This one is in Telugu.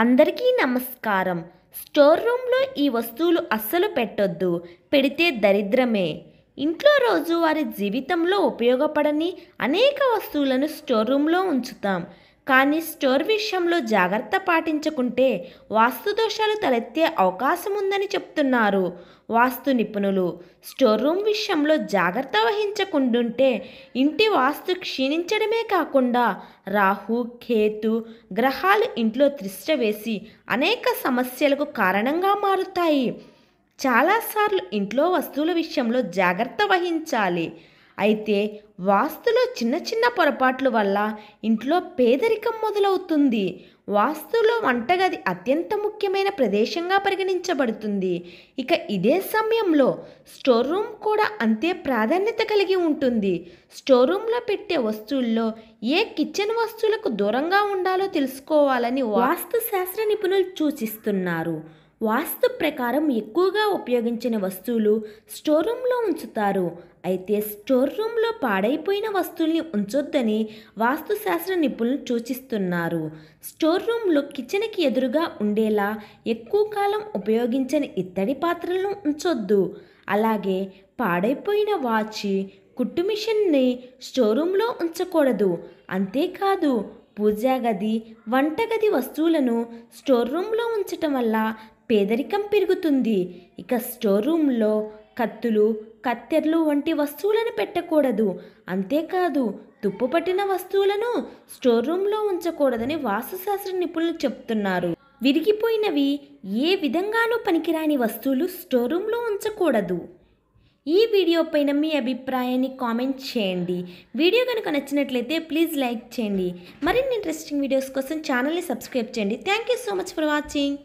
అందరికీ నమస్కారం స్టోర్ రూమ్లో ఈ వస్తువులు అస్సలు పెట్టొద్దు పెడితే దరిద్రమే ఇంట్లో వారి జీవితంలో ఉపయోగపడని అనేక వస్తువులను స్టోర్ రూమ్లో ఉంచుతాం కానీ స్టోర్ విషయంలో జాగ్రత్త పాటించకుంటే వాస్తు దోషాలు తలెత్తే అవకాశం ఉందని చెప్తున్నారు వాస్తు నిపుణులు స్టోర్ రూమ్ విషయంలో జాగ్రత్త వహించకుండుంటే ఇంటి వాస్తు క్షీణించడమే కాకుండా రాహు కేతు గ్రహాలు ఇంట్లో త్రిష్ట వేసి అనేక సమస్యలకు కారణంగా మారుతాయి చాలాసార్లు ఇంట్లో వస్తువుల విషయంలో జాగ్రత్త వహించాలి అయితే వాస్తులో చిన్న చిన్న పొరపాట్ల వల్ల ఇంట్లో పేదరికం మొదలవుతుంది వాస్తులో వంటగది అత్యంత ముఖ్యమైన ప్రదేశంగా పరిగణించబడుతుంది ఇక ఇదే సమయంలో స్టోర్ రూమ్ కూడా అంతే ప్రాధాన్యత కలిగి ఉంటుంది స్టోర్ రూమ్లో పెట్టే వస్తువుల్లో ఏ కిచెన్ వస్తువులకు దూరంగా ఉండాలో తెలుసుకోవాలని వాస్తు శాస్త్ర నిపుణులు సూచిస్తున్నారు వాస్తు ప్రకారం ఎక్కువగా ఉపయోగించిన వస్తువులు స్టోర్ రూమ్లో ఉంచుతారు అయితే స్టోర్ రూమ్లో పాడైపోయిన వస్తువుల్ని ఉంచొద్దని వాస్తుశాస్త్ర నిపుణులు సూచిస్తున్నారు స్టోర్ రూమ్లో కిచెన్కి ఎదురుగా ఉండేలా ఎక్కువ కాలం ఉపయోగించని ఇత్తడి పాత్రలను ఉంచొద్దు అలాగే పాడైపోయిన వాచి కుట్టు మిషన్ని స్టోర్ రూమ్లో ఉంచకూడదు అంతేకాదు పూజాగది వంటగది వస్తువులను స్టోర్ రూమ్లో ఉంచటం వల్ల పేదరికం పెరుగుతుంది ఇక స్టోర్ రూమ్లో కత్తులు కత్తెర్లు వంటి వస్తువులను పెట్టకూడదు అంతేకాదు తుప్పు పట్టిన వస్తువులను స్టోర్ రూమ్లో ఉంచకూడదని వాస్తుశాస్త్ర నిపుణులు చెప్తున్నారు విరిగిపోయినవి ఏ విధంగానూ పనికిరాని వస్తువులు స్టోర్ రూమ్లో ఉంచకూడదు ఈ వీడియో పైన మీ అభిప్రాయాన్ని కామెంట్ చేయండి వీడియో కనుక నచ్చినట్లయితే ప్లీజ్ లైక్ చేయండి మరిన్ని ఇంట్రెస్టింగ్ వీడియోస్ కోసం ఛానల్ని సబ్స్క్రైబ్ చేయండి thank you so much for watching